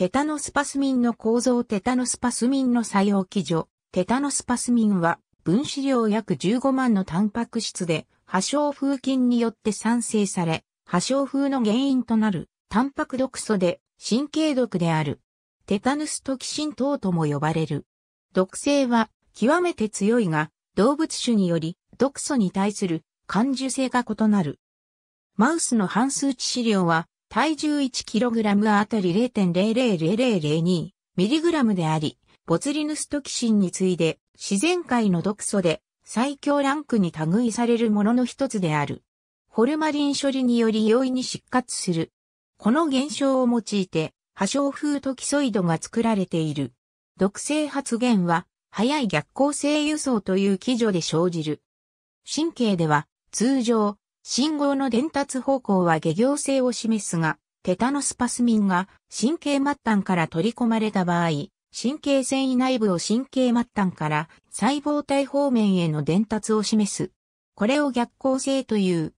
テタノスパスミンの構造テタノスパスミンの作用基準。テタノスパスミンは分子量約15万のタンパク質で破傷風菌によって産生され、破傷風の原因となるタンパク毒素で神経毒である。テタヌストキシン等とも呼ばれる。毒性は極めて強いが、動物種により毒素に対する感受性が異なる。マウスの半数致死量は体重 1kg あたり 0.00002mg であり、ボツリヌストキシンに次いで自然界の毒素で最強ランクに類されるものの一つである。ホルマリン処理により容易に失活する。この現象を用いて、破傷風トキソイドが作られている。毒性発現は、早い逆行性輸送という基準で生じる。神経では、通常、信号の伝達方向は下行性を示すが、テタノスパスミンが神経末端から取り込まれた場合、神経繊維内部を神経末端から細胞体方面への伝達を示す。これを逆行性という。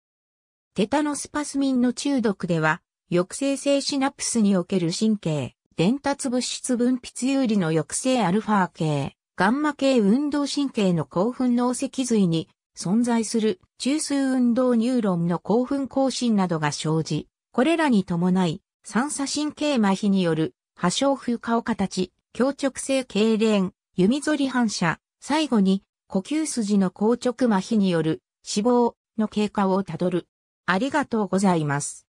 テタノスパスミンの中毒では、抑制性シナプスにおける神経、伝達物質分泌有利の抑制アルファ系、ガンマ系運動神経の興奮脳脊髄に存在する中枢運動ニューロンの興奮更新などが生じ、これらに伴い、三叉神経麻痺による破傷風化を形、強直性痙攣、弓反り反射、最後に呼吸筋の硬直麻痺による死亡の経過をたどる。ありがとうございます。